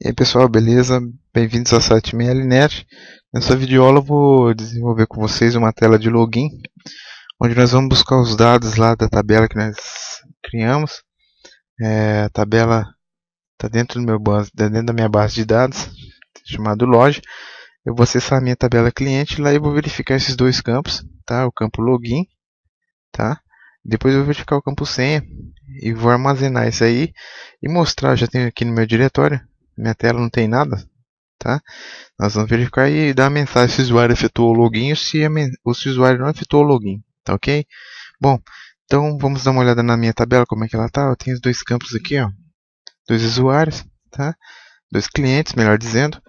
E aí pessoal, beleza? Bem-vindos ao site MLNet. Nessa videoaula eu vou desenvolver com vocês uma tela de login, onde nós vamos buscar os dados lá da tabela que nós criamos. É, a tabela está dentro, do meu base, tá dentro da minha base de dados, chamado loja. Eu vou acessar a minha tabela cliente lá e vou verificar esses dois campos, tá? o campo login, tá? depois eu vou verificar o campo senha e vou armazenar isso aí e mostrar, já tenho aqui no meu diretório, minha tela não tem nada, tá? Nós vamos verificar e dar a mensagem se o usuário efetuou o login ou se, ou se o usuário não efetuou o login, tá ok? Bom, então vamos dar uma olhada na minha tabela, como é que ela tá. Eu tenho os dois campos aqui, ó, dois usuários, tá? Dois clientes, melhor dizendo.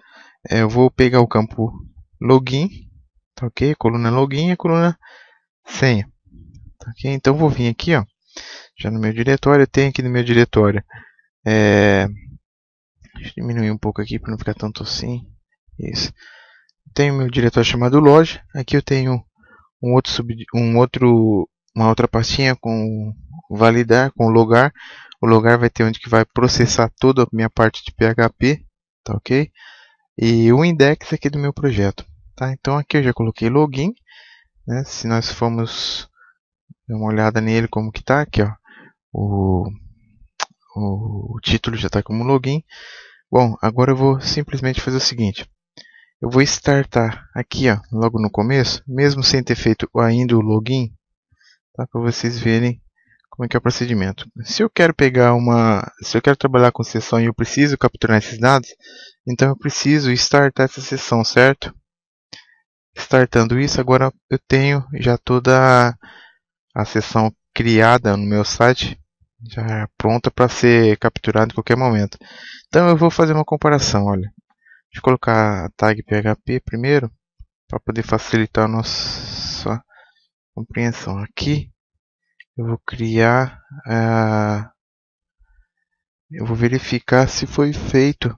É, eu vou pegar o campo login, tá ok? Coluna login e coluna senha, tá ok? Então vou vir aqui, ó, já no meu diretório, eu tenho aqui no meu diretório é, Deixa eu diminuir um pouco aqui para não ficar tanto assim. Isso. Tenho meu diretório chamado loja. Aqui eu tenho um outro sub, um outro uma outra pastinha com validar, com logar. O logar vai ter onde que vai processar toda a minha parte de PHP, tá OK? E o index aqui do meu projeto, tá? Então aqui eu já coloquei login, né? Se nós formos dar uma olhada nele como que tá aqui, ó. O o título já está como login. Bom, agora eu vou simplesmente fazer o seguinte. Eu vou startar aqui, ó, logo no começo, mesmo sem ter feito ainda o login, tá? para vocês verem como é que é o procedimento. Se eu quero pegar uma, se eu quero trabalhar com sessão e eu preciso capturar esses dados, então eu preciso startar essa sessão, certo? Startando isso, agora eu tenho já toda a, a sessão criada no meu site já é pronta para ser capturada em qualquer momento. Então eu vou fazer uma comparação, olha. Deixa eu colocar a tag PHP primeiro, para poder facilitar a nossa compreensão. Aqui eu vou criar, uh, eu vou verificar se foi feito,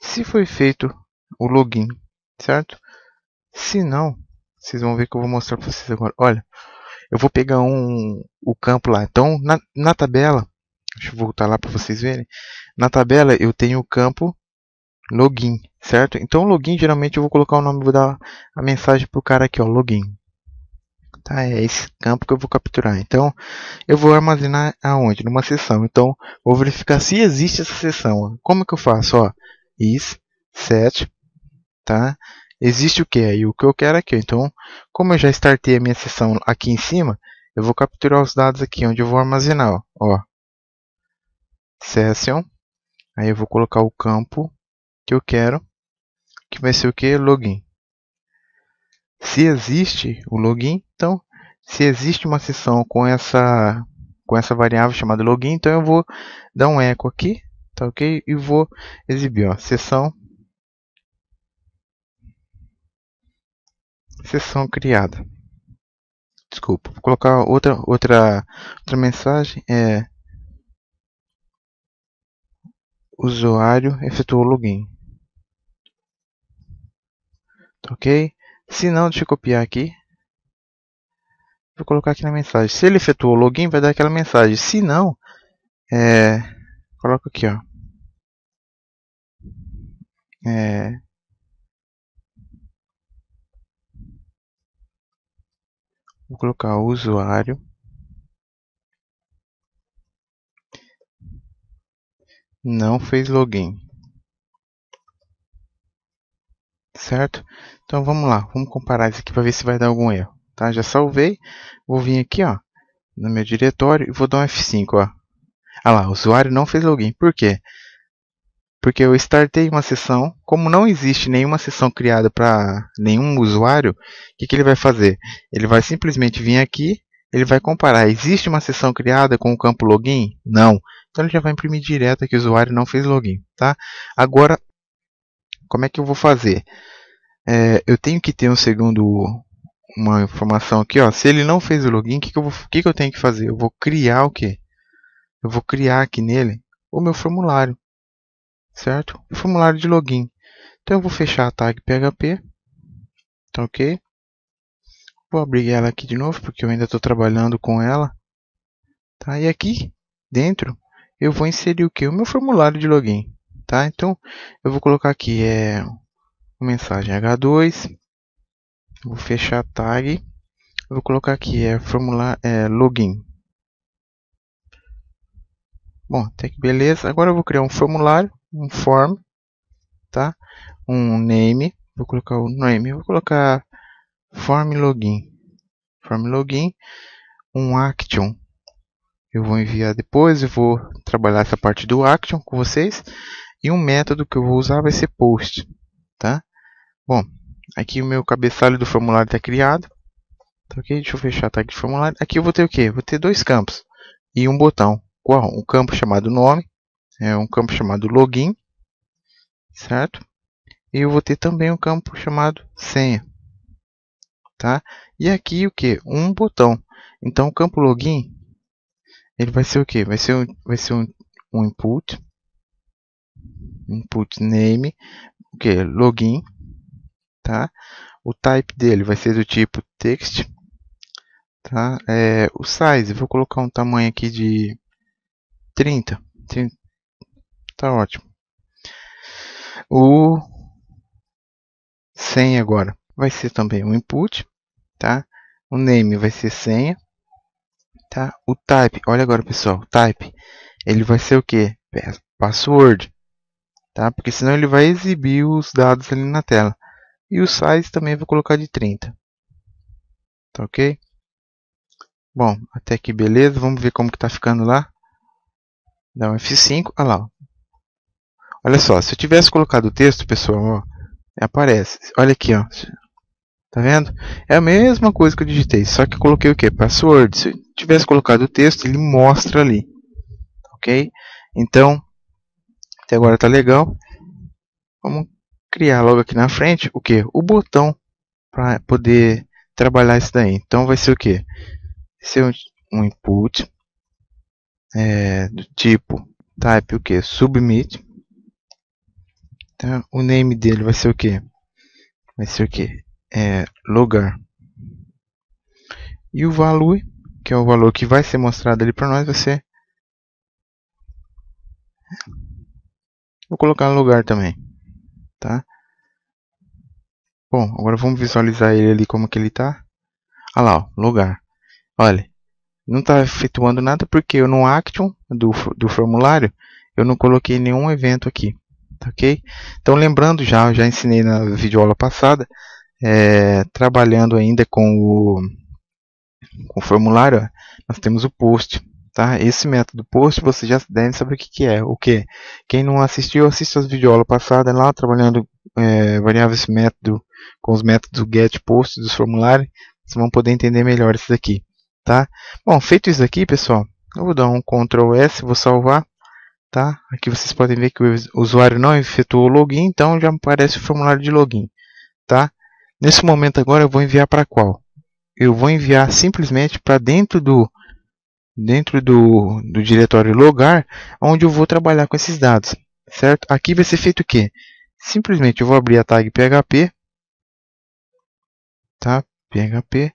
se foi feito o login, certo? Se não, vocês vão ver que eu vou mostrar para vocês agora. Olha, eu vou pegar um, o campo lá. Então, na, na tabela, deixa eu voltar lá para vocês verem. Na tabela, eu tenho o campo login, certo? Então, login, geralmente, eu vou colocar o nome, vou dar a mensagem para o cara aqui, ó, login. Tá, é esse campo que eu vou capturar. Então, eu vou armazenar aonde? Numa sessão. Então, vou verificar se existe essa sessão. Como que eu faço? Ó, is set, tá? existe o que aí o que eu quero aqui. É então, como eu já startei a minha sessão aqui em cima, eu vou capturar os dados aqui, onde eu vou armazenar. Ó. ó. Session. Aí eu vou colocar o campo que eu quero, que vai ser o que? Login. Se existe o login, então, se existe uma sessão com essa, com essa variável chamada login, então eu vou dar um eco aqui, tá ok? E vou exibir, ó, sessão seção criada. Desculpa, vou colocar outra, outra, outra mensagem. É usuário efetuou login. Tá ok? Se não, deixa eu copiar aqui. Vou colocar aqui na mensagem. Se ele efetuou o login, vai dar aquela mensagem. Se não, é, coloca aqui, ó. É, Vou colocar o usuário. Não fez login. Certo? Então vamos lá, vamos comparar isso aqui para ver se vai dar algum erro. Tá? Já salvei, vou vir aqui ó, no meu diretório e vou dar um F5. Ó. Ah lá, o usuário não fez login. Por quê? porque eu startei uma sessão, como não existe nenhuma sessão criada para nenhum usuário, o que, que ele vai fazer? Ele vai simplesmente vir aqui, ele vai comparar, existe uma sessão criada com o campo login? Não. Então ele já vai imprimir direto que o usuário não fez login. Tá? Agora, como é que eu vou fazer? É, eu tenho que ter um segundo uma informação aqui, ó. Se ele não fez o login, o que, que, eu que, que eu tenho que fazer? Eu vou criar o quê? Eu vou criar aqui nele o meu formulário certo? E formulário de login. Então eu vou fechar a tag PHP, tá ok? Vou abrir ela aqui de novo, porque eu ainda estou trabalhando com ela. Tá? E aqui dentro eu vou inserir o que? O meu formulário de login. Tá? Então eu vou colocar aqui é, mensagem H2. Vou fechar a tag. Vou colocar aqui é, formular, é login. Bom, até que beleza. Agora eu vou criar um formulário um form, tá? Um name, vou colocar o name, vou colocar form login, form login, um action. Eu vou enviar depois, eu vou trabalhar essa parte do action com vocês e um método que eu vou usar vai ser post, tá? Bom, aqui o meu cabeçalho do formulário está criado. Tá ok? Deixa eu fechar a tag de formulário. Aqui eu vou ter o quê? Vou ter dois campos e um botão. Um campo chamado nome é um campo chamado login, certo? E eu vou ter também um campo chamado senha, tá? E aqui o que? Um botão. Então o campo login ele vai ser o que? Vai ser um, vai ser um, um input, input name, o que? Login, tá? O type dele vai ser do tipo text, tá? É, o size, vou colocar um tamanho aqui de 30 Tá ótimo. O senha agora vai ser também um input, tá? O name vai ser senha, tá? O type, olha agora pessoal, o type, ele vai ser o que? É, password, tá? Porque senão ele vai exibir os dados ali na tela. E o size também vou colocar de 30. Tá ok? Bom, até que beleza. Vamos ver como que tá ficando lá. Dá um F5. Olha lá. Olha só, se eu tivesse colocado o texto, pessoal, ó, aparece. Olha aqui, ó. Tá vendo? É a mesma coisa que eu digitei, só que eu coloquei o que? Password. Se eu tivesse colocado o texto, ele mostra ali. Ok? Então, até agora tá legal. Vamos criar logo aqui na frente o que? O botão para poder trabalhar isso daí. Então vai ser o que? Ser um, um input é, do tipo type o que? Submit. Tá? O name dele vai ser o que Vai ser o que É lugar. E o value, que é o valor que vai ser mostrado ali para nós, vai ser... Vou colocar no lugar também. Tá? Bom, agora vamos visualizar ele ali como que ele tá. Olha lá, ó, lugar. Olha, não está efetuando nada porque eu no action do, do formulário eu não coloquei nenhum evento aqui. Tá ok? Então lembrando já, já ensinei na videoaula passada, é, trabalhando ainda com o, com o formulário, nós temos o post, tá? Esse método post você já deve saber o que, que é, o que? Quem não assistiu, assiste as videoaulas passadas lá, trabalhando é, variáveis método com os métodos get, post dos formulários, vocês vão poder entender melhor isso daqui, tá? Bom, feito isso aqui, pessoal, eu vou dar um Ctrl S, vou salvar, Tá? Aqui vocês podem ver que o usuário não efetuou o login, então já aparece o formulário de login. Tá? Nesse momento agora eu vou enviar para qual? Eu vou enviar simplesmente para dentro do dentro do, do diretório logar, onde eu vou trabalhar com esses dados. Certo? Aqui vai ser feito o que? Simplesmente eu vou abrir a tag PHP, tá? PHP.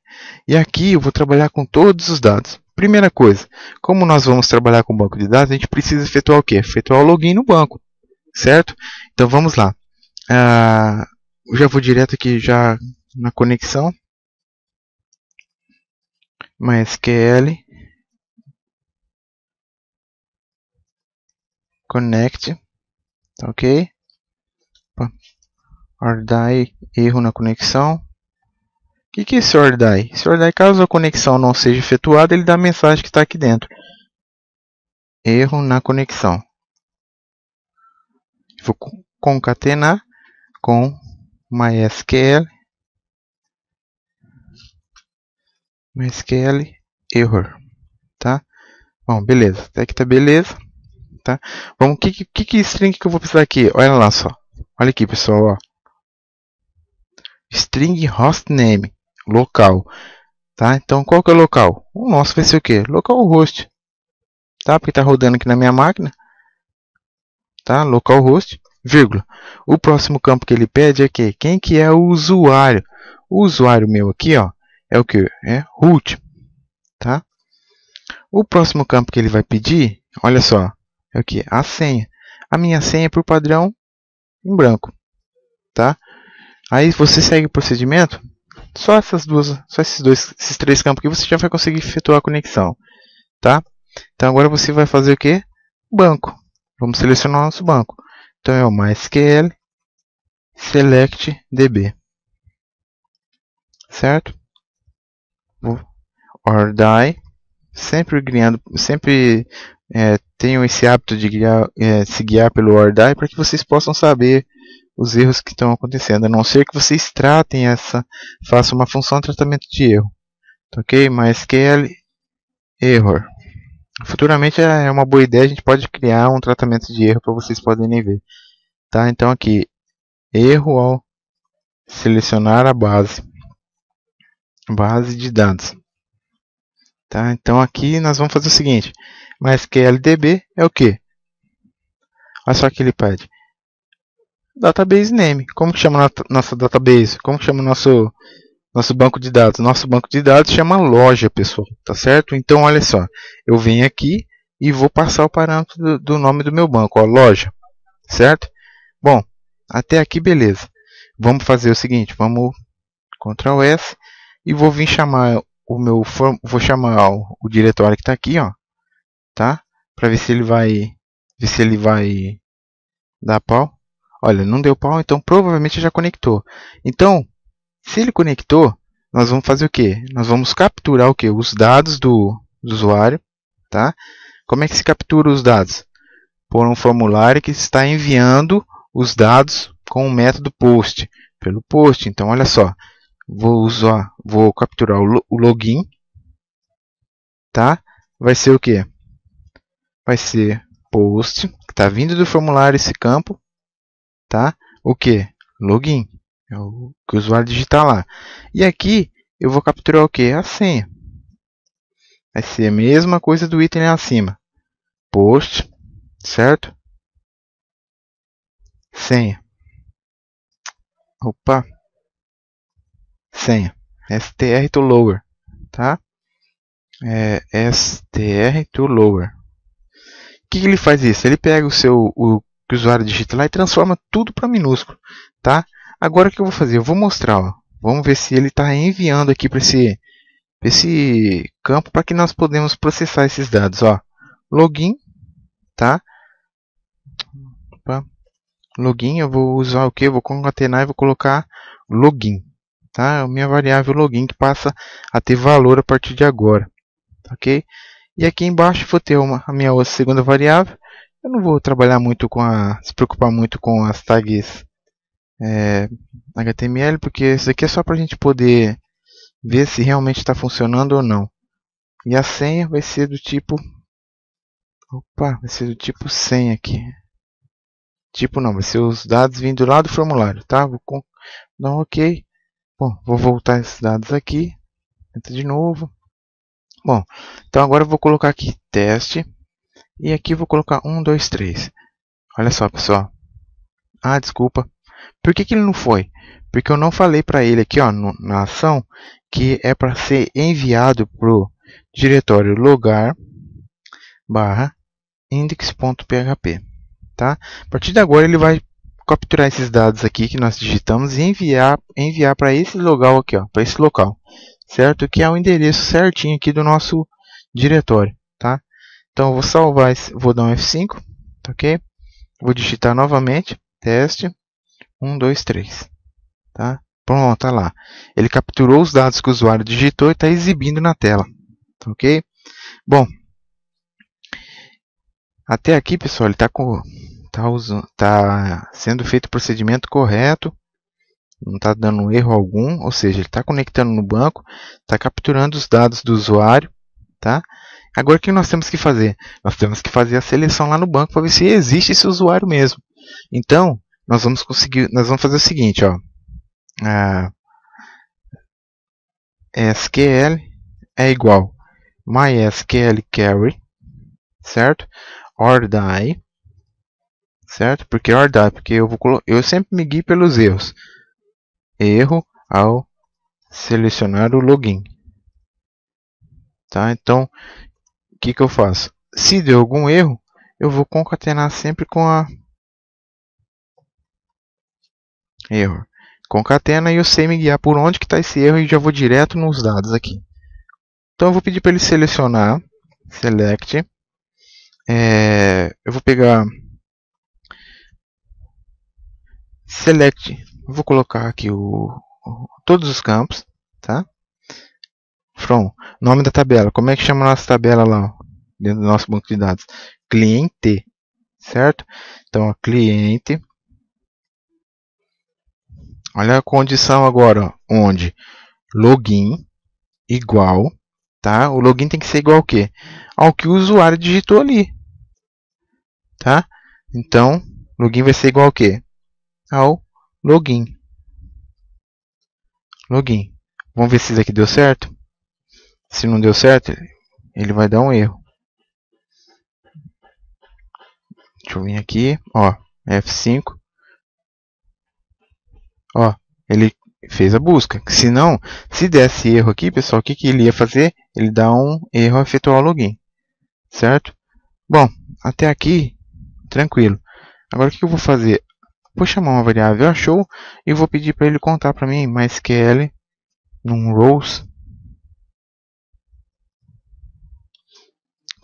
E aqui eu vou trabalhar com todos os dados. Primeira coisa, como nós vamos trabalhar com banco de dados, a gente precisa efetuar o quê? Efetuar o login no banco, certo? Então vamos lá. Ah, já vou direto aqui já na conexão. MySQL connect, tá ok? Ardai, erro na conexão que, que esse OR die? Esse OR caso a conexão não seja efetuada, ele dá a mensagem que está aqui dentro. Erro na conexão. Vou concatenar com MySQL. MySQL error. Tá? Bom, beleza. Até que tá beleza. Tá? Bom, o que, que, que string que eu vou precisar aqui? Olha lá só. Olha aqui, pessoal. Ó. String hostname local, tá? Então, qual que é o local? O nosso vai ser o quê? Local host, tá? Porque está rodando aqui na minha máquina, tá? Local host, vírgula. O próximo campo que ele pede é que quem que é o usuário? O usuário meu aqui, ó, é o que? É root, tá? O próximo campo que ele vai pedir, olha só, é o que? A senha. A minha senha é por padrão em branco, tá? Aí você segue o procedimento só essas duas, só esses dois, esses três campos aqui você já vai conseguir efetuar a conexão, tá? Então agora você vai fazer o que? Banco. Vamos selecionar o nosso banco. Então é o MySQL select db, certo? Or die sempre guiando, sempre é, tenho esse hábito de guiar, é, se guiar pelo or die para que vocês possam saber os erros que estão acontecendo, a não ser que vocês tratem essa, façam uma função de tratamento de erro. Tá ok? MySQL error. Futuramente é, é uma boa ideia, a gente pode criar um tratamento de erro para vocês poderem ver. Tá? Então aqui, erro ao selecionar a base, base de dados. Tá? Então aqui nós vamos fazer o seguinte, MySQL DB é o que? Olha só que ele pede database name. Como que chama nossa database? Como que chama nosso nosso banco de dados? Nosso banco de dados chama loja, pessoal, tá certo? Então, olha só, eu venho aqui e vou passar o parâmetro do, do nome do meu banco, ó, loja, certo? Bom, até aqui beleza. Vamos fazer o seguinte, vamos Ctrl S e vou vir chamar o meu vou chamar o, o diretório que está aqui, ó, tá? Para ver se ele vai ver se ele vai dar pau. Olha, não deu pau, então provavelmente já conectou. Então, se ele conectou, nós vamos fazer o quê? Nós vamos capturar o quê? Os dados do, do usuário, tá? Como é que se captura os dados? Por um formulário que está enviando os dados com o método post, pelo post. Então, olha só, vou usar, vou capturar o login, tá? Vai ser o quê? Vai ser post, que está vindo do formulário esse campo, tá? O que? Login, é o que o usuário digitar lá. E aqui eu vou capturar o que? A senha. Vai ser a mesma coisa do item acima. Post, certo? Senha. Opa. Senha. str to lower, tá? É, str to lower. O que, que ele faz isso? Ele pega o seu o que o usuário digita lá e transforma tudo para minúsculo, tá? Agora o que eu vou fazer? Eu vou mostrar, ó. Vamos ver se ele está enviando aqui para esse, esse campo para que nós podemos processar esses dados, ó. Login, tá? Opa. Login, eu vou usar o que? Eu vou concatenar e vou colocar login, tá? É a minha variável login que passa a ter valor a partir de agora, tá ok? E aqui embaixo vou ter uma, a minha segunda variável, eu não vou trabalhar muito com a. se preocupar muito com as tags é, HTML, porque isso aqui é só para a gente poder ver se realmente está funcionando ou não. E a senha vai ser do tipo. Opa, vai ser do tipo senha aqui. Tipo não, vai ser os dados vindo lá do formulário, tá? Vou com... dar um OK. Bom, vou voltar esses dados aqui. Entra de novo. Bom, então agora eu vou colocar aqui teste e aqui vou colocar 1, 2, 3. Olha só, pessoal. Ah, desculpa. Por que, que ele não foi? Porque eu não falei para ele aqui ó, no, na ação que é para ser enviado para o diretório logar barra index.php. Tá? A partir de agora ele vai capturar esses dados aqui que nós digitamos e enviar enviar para esse local aqui, ó, para esse local, certo? Que é o endereço certinho aqui do nosso diretório. Então, vou salvar, vou dar um F5, tá ok? Vou digitar novamente, teste, 1, 2, 3, tá? Pronto, tá lá. Ele capturou os dados que o usuário digitou e está exibindo na tela, tá ok? Bom, até aqui, pessoal, ele está tá tá, tá sendo feito o procedimento correto, não está dando erro algum, ou seja, ele está conectando no banco, está capturando os dados do usuário, tá? Agora o que nós temos que fazer? Nós temos que fazer a seleção lá no banco para ver se existe esse usuário mesmo. Então, nós vamos conseguir, nós vamos fazer o seguinte, ó. Ah, SQL é igual MySQL carry, certo? die certo? Porque die porque eu vou eu sempre me guio pelos erros. Erro ao selecionar o login. Tá? Então, que, que eu faço? Se deu algum erro, eu vou concatenar sempre com a erro. Concatena e eu sei me guiar por onde que está esse erro e já vou direto nos dados aqui. Então eu vou pedir para ele selecionar, select. É, eu vou pegar select, vou colocar aqui o, o todos os campos, tá? from, nome da tabela. Como é que chama a nossa tabela lá, dentro do nosso banco de dados? Cliente, certo? Então, ó, cliente. Olha a condição agora, ó, onde login igual, tá? O login tem que ser igual ao que Ao que o usuário digitou ali, tá? Então, login vai ser igual ao que Ao login. Login. Vamos ver se isso aqui deu certo se não deu certo, ele vai dar um erro. Deixa eu vir aqui, ó, F5. Ó, ele fez a busca. Se não, se desse erro aqui, pessoal, o que, que ele ia fazer? Ele dá um erro efetuar o login, certo? Bom, até aqui, tranquilo. Agora, o que, que eu vou fazer? Vou chamar uma variável achou e vou pedir para ele contar para mim MySQL num rows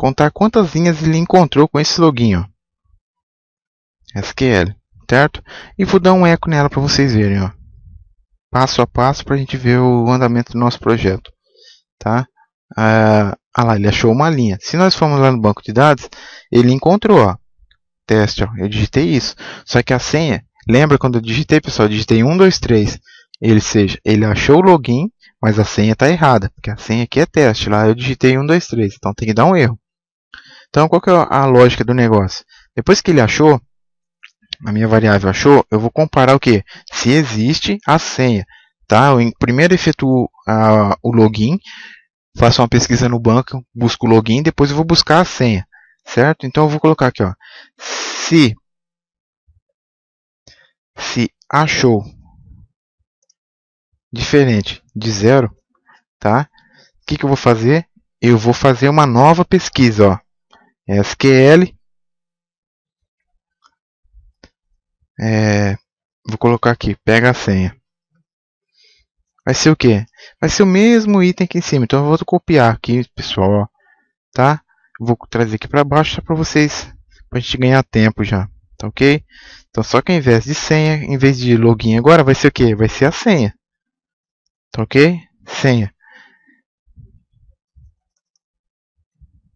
contar quantas linhas ele encontrou com esse loginho. SQL, certo? E vou dar um eco nela para vocês verem, ó. Passo a passo para a gente ver o andamento do nosso projeto, tá? Ah, ah, lá, ele achou uma linha. Se nós formos lá no banco de dados, ele encontrou, ó. Teste, ó, eu digitei isso. Só que a senha, lembra quando eu digitei, pessoal? Eu digitei 123. Ele seja, ele achou o login, mas a senha está errada, porque a senha aqui é teste. Lá eu digitei 123. então tem que dar um erro. Então, qual que é a lógica do negócio? Depois que ele achou, a minha variável achou, eu vou comparar o que? Se existe a senha. Tá? Eu primeiro efetuo a, o login, faço uma pesquisa no banco, busco o login, depois eu vou buscar a senha. Certo? Então, eu vou colocar aqui, ó, se, se achou diferente de zero, tá? O que, que eu vou fazer? Eu vou fazer uma nova pesquisa, ó. SQL. É, vou colocar aqui, pega a senha. Vai ser o que? Vai ser o mesmo item aqui em cima. Então eu vou copiar aqui, pessoal. Tá? Vou trazer aqui para baixo para vocês, para a gente ganhar tempo já. Tá ok? Então só que ao invés de senha, em vez de login agora, vai ser o que? Vai ser a senha. Tá ok? Senha.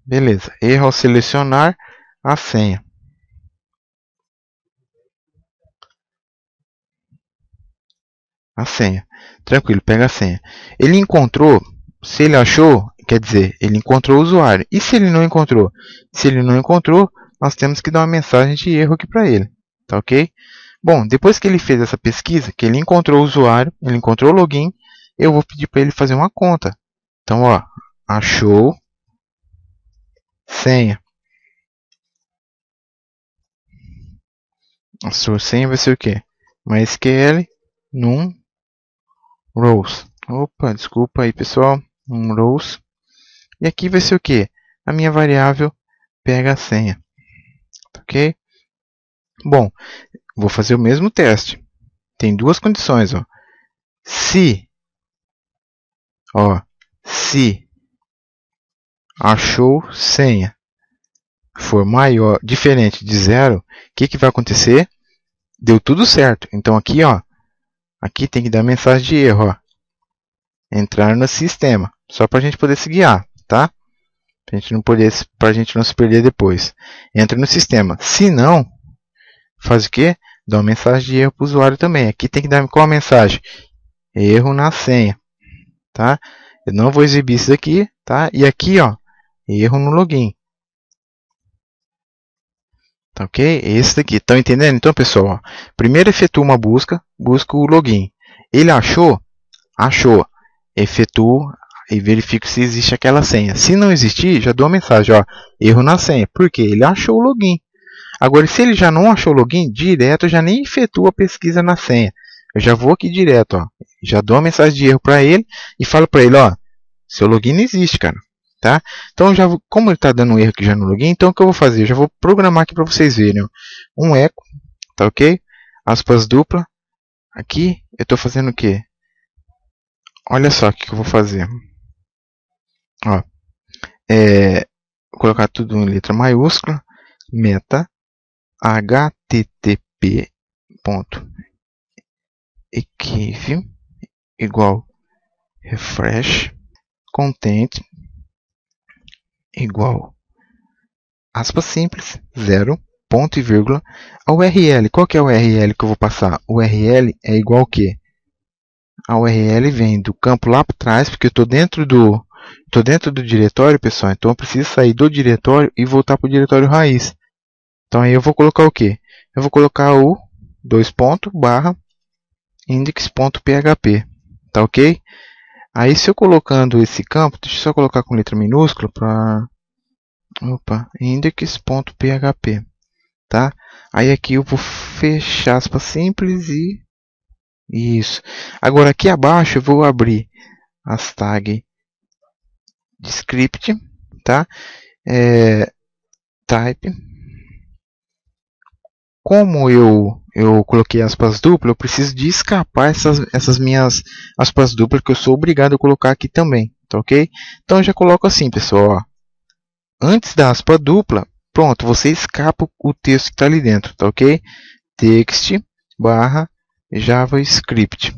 Beleza. Erro ao selecionar a senha. A senha. Tranquilo, pega a senha. Ele encontrou, se ele achou, quer dizer, ele encontrou o usuário. E se ele não encontrou? Se ele não encontrou, nós temos que dar uma mensagem de erro aqui para ele. Tá ok? Bom, depois que ele fez essa pesquisa, que ele encontrou o usuário, ele encontrou o login, eu vou pedir para ele fazer uma conta. Então, ó, achou senha. A sua senha vai ser o quê? MySQL num rows. Opa, desculpa aí pessoal, num rows. E aqui vai ser o quê? A minha variável pega a senha. OK? Bom, vou fazer o mesmo teste. Tem duas condições, ó. Se ó, se achou senha for maior, diferente de zero, o que, que vai acontecer? Deu tudo certo. Então aqui, ó, aqui tem que dar mensagem de erro, ó. Entrar no sistema, só para a gente poder se guiar, tá? Para gente não poder, para a gente não se perder depois. Entra no sistema. Se não, faz o quê? Dá uma mensagem de erro para o usuário também. Aqui tem que dar qual a mensagem? Erro na senha, tá? Eu não vou exibir isso daqui, tá? E aqui, ó, erro no login. Tá ok? Esse daqui. Estão entendendo? Então, pessoal, ó, primeiro efetua uma busca, busca o login. Ele achou? Achou. Efetua e verifico se existe aquela senha. Se não existir, já dou uma mensagem, ó, erro na senha, porque ele achou o login. Agora, se ele já não achou o login, direto já nem efetua a pesquisa na senha. Eu já vou aqui direto, ó, já dou uma mensagem de erro para ele e falo para ele, ó, seu login não existe, cara. Tá? Então, já como ele está dando um erro aqui já no login, então o que eu vou fazer? Eu já vou programar aqui para vocês verem. Um eco, tá ok? Aspas dupla. Aqui, eu estou fazendo o quê? Olha só o que eu vou fazer. Ó, é, vou colocar tudo em letra maiúscula. Meta http ponto equive igual refresh content igual aspa simples, zero, ponto e vírgula. A URL, qual que é a URL que eu vou passar? URL é igual que? A URL vem do campo lá para trás, porque eu estou dentro do estou dentro do diretório, pessoal. Então eu preciso sair do diretório e voltar para o diretório raiz. Então aí eu vou colocar o que? Eu vou colocar o dois ponto barra index.php, tá ok? Aí se eu colocando esse campo, deixa eu só colocar com letra minúscula para opa, index.php, tá? Aí aqui eu vou fechar aspas simples e isso. Agora aqui abaixo eu vou abrir as tags de script, tá? É, type. Como eu eu coloquei aspas duplas, eu preciso de escapar essas, essas minhas aspas duplas que eu sou obrigado a colocar aqui também, tá ok? Então já coloco assim, pessoal, ó. antes da aspa dupla, pronto, você escapa o texto que está ali dentro, tá ok? Text barra JavaScript,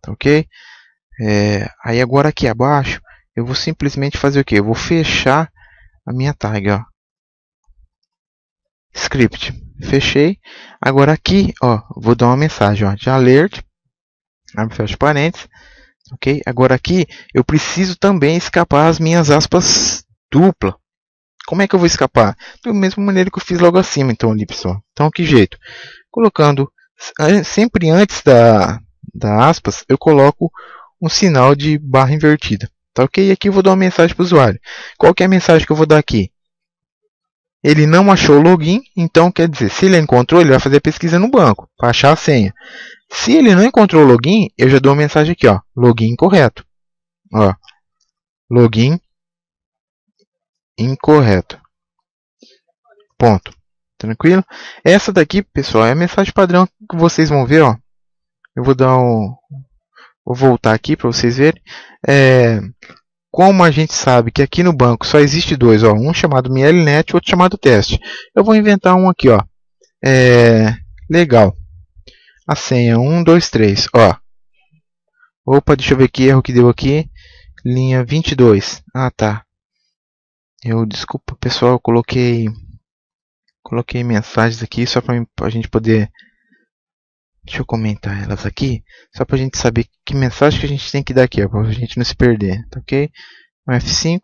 tá ok? É, aí agora aqui abaixo, eu vou simplesmente fazer o que? Eu vou fechar a minha tag, ó. Script fechei. Agora aqui, ó, vou dar uma mensagem, ó, de alert, abre fecha parênteses, ok? Agora aqui eu preciso também escapar as minhas aspas dupla. Como é que eu vou escapar? do mesmo maneira que eu fiz logo acima, então, ali, pessoal. Então, que jeito? Colocando, sempre antes da, da aspas, eu coloco um sinal de barra invertida. Tá ok? E aqui eu vou dar uma mensagem para o usuário. Qual que é a mensagem que eu vou dar aqui? ele não achou o login, então quer dizer, se ele encontrou, ele vai fazer pesquisa no banco para achar a senha. Se ele não encontrou o login, eu já dou uma mensagem aqui, ó, login incorreto. Ó, login incorreto. Ponto. Tranquilo? Essa daqui, pessoal, é a mensagem padrão que vocês vão ver, ó. Eu vou dar um vou voltar aqui para vocês verem. É, como a gente sabe que aqui no banco só existe dois, ó, um chamado MLNet e outro chamado teste, eu vou inventar um aqui. Ó. É, legal. A senha 123. Ó. Opa, deixa eu ver que erro que deu aqui. Linha 22. Ah, tá. Eu desculpa, pessoal, eu coloquei coloquei mensagens aqui só para a gente poder Deixa eu comentar elas aqui, só para a gente saber que mensagem que a gente tem que dar aqui, para a gente não se perder, tá ok? Um F5.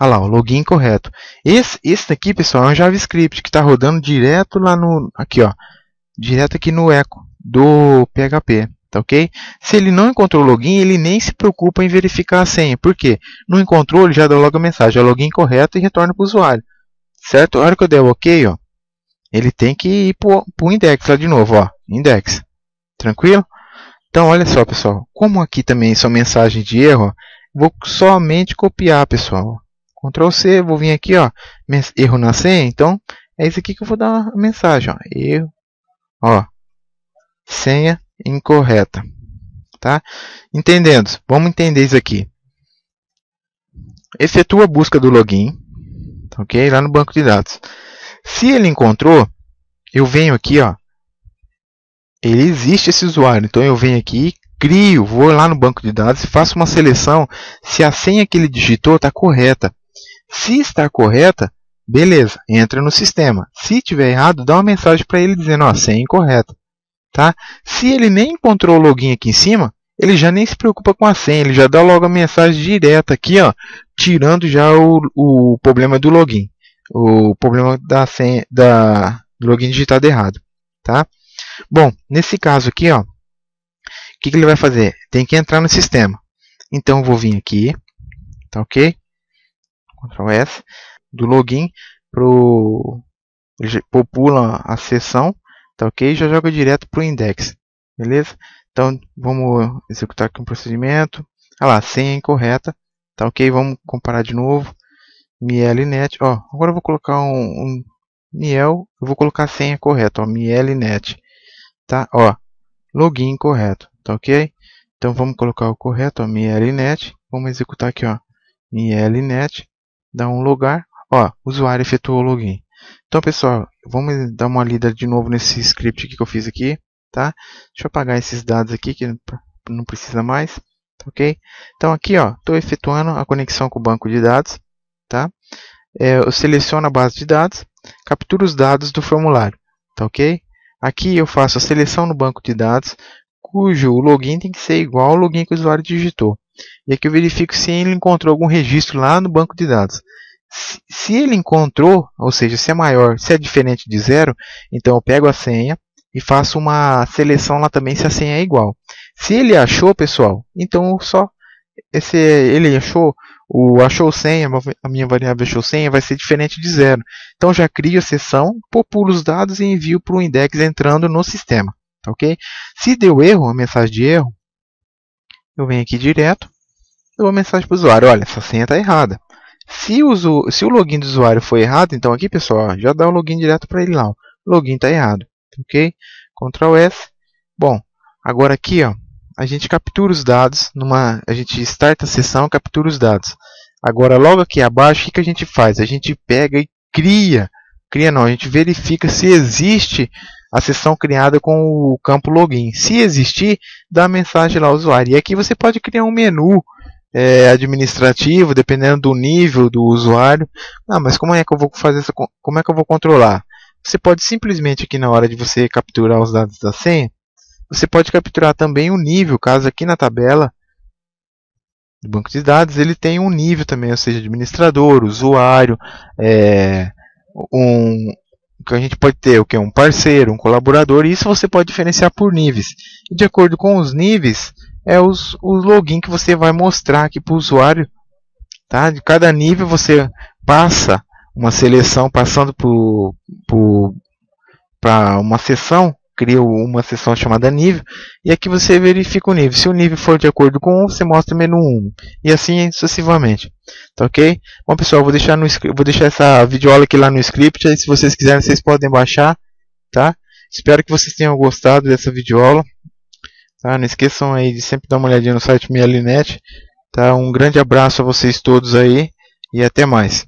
Ah lá, o login correto. Esse, esse daqui, pessoal, é um JavaScript que está rodando direto lá no... Aqui, ó. Direto aqui no eco do PHP, tá ok? Se ele não encontrou o login, ele nem se preocupa em verificar a senha. Por quê? Não encontrou, ele já dá logo a mensagem, é login correto e retorna para o usuário. Certo? A hora que eu der o OK, ó, ele tem que ir para o index lá de novo, ó index. Tranquilo? Então, olha só, pessoal. Como aqui também são mensagens de erro, vou somente copiar, pessoal. Ctrl C, vou vir aqui, ó, erro na senha. Então, é isso aqui que eu vou dar a mensagem, ó. Erro, ó, senha incorreta. Tá? Entendendo? Vamos entender isso aqui. Efetua a busca do login, ok? Lá no banco de dados. Se ele encontrou, eu venho aqui, ó, ele existe esse usuário. Então eu venho aqui, crio, vou lá no banco de dados e faço uma seleção se a senha que ele digitou está correta. Se está correta, beleza, entra no sistema. Se tiver errado, dá uma mensagem para ele dizendo ó, a senha é incorreta. Tá? Se ele nem encontrou o login aqui em cima, ele já nem se preocupa com a senha, ele já dá logo a mensagem direta aqui, ó, tirando já o, o problema do login, o problema da senha, da, do login digitado errado. Tá? Bom, nesse caso aqui, ó, o que, que ele vai fazer? Tem que entrar no sistema. Então, eu vou vir aqui, tá ok? Ctrl S, do login pro ele popula a seção, tá ok? Já joga direto pro index, beleza? Então, vamos executar aqui um procedimento. Ah lá, senha incorreta, tá ok? Vamos comparar de novo. Mielnet, ó, agora eu vou colocar um, um miel, eu vou colocar a senha correta, ó, mielnet tá? Ó, login correto, tá ok? Então vamos colocar o correto, ó, mlnet, vamos executar aqui, ó, mlnet, dá um lugar ó, usuário efetuou o login. Então pessoal, vamos dar uma lida de novo nesse script que eu fiz aqui, tá? Deixa eu apagar esses dados aqui que não precisa mais, tá ok? Então aqui, ó, estou efetuando a conexão com o banco de dados, tá? É, eu seleciono a base de dados, capturo os dados do formulário, tá ok? Aqui eu faço a seleção no banco de dados, cujo login tem que ser igual ao login que o usuário digitou. E aqui eu verifico se ele encontrou algum registro lá no banco de dados. Se ele encontrou, ou seja, se é maior, se é diferente de zero, então eu pego a senha e faço uma seleção lá também se a senha é igual. Se ele achou, pessoal, então só esse ele achou, o, a senha, a minha variável show senha vai ser diferente de zero. Então já crio a sessão, populo os dados e envio para o index entrando no sistema. Tá ok? Se deu erro, a mensagem de erro, eu venho aqui direto, dou a mensagem para o usuário, olha, essa senha está errada. Se o, se o login do usuário foi errado, então aqui pessoal, já dá o login direto para ele lá. login está errado. Tá ok? Ctrl S. Bom, agora aqui, ó, a gente captura os dados, numa, a gente starta a sessão, captura os dados. Agora, logo aqui abaixo, o que, a gente faz? A gente pega e cria, cria não, a gente verifica se existe a sessão criada com o campo login. Se existir, dá a mensagem lá ao usuário. E aqui você pode criar um menu é, administrativo, dependendo do nível do usuário. Ah, mas como é que eu vou fazer essa, como é que eu vou controlar? Você pode simplesmente aqui na hora de você capturar os dados da senha, você pode capturar também o um nível, caso aqui na tabela do banco de dados ele tem um nível também, ou seja, administrador, usuário, é, um que a gente pode ter o que um parceiro, um colaborador, e isso você pode diferenciar por níveis. E de acordo com os níveis é os, o login que você vai mostrar aqui para o usuário, tá? De cada nível você passa uma seleção passando para uma seção criou uma seção chamada nível e aqui você verifica o nível. Se o nível for de acordo com 1, você mostra o menu 1 e assim sucessivamente. Tá ok? Bom pessoal, vou deixar no vou deixar essa videoaula aqui lá no script, aí se vocês quiserem vocês podem baixar, tá? Espero que vocês tenham gostado dessa videoaula. Tá? Não esqueçam aí de sempre dar uma olhadinha no site Mielinet. Tá? Um grande abraço a vocês todos aí e até mais.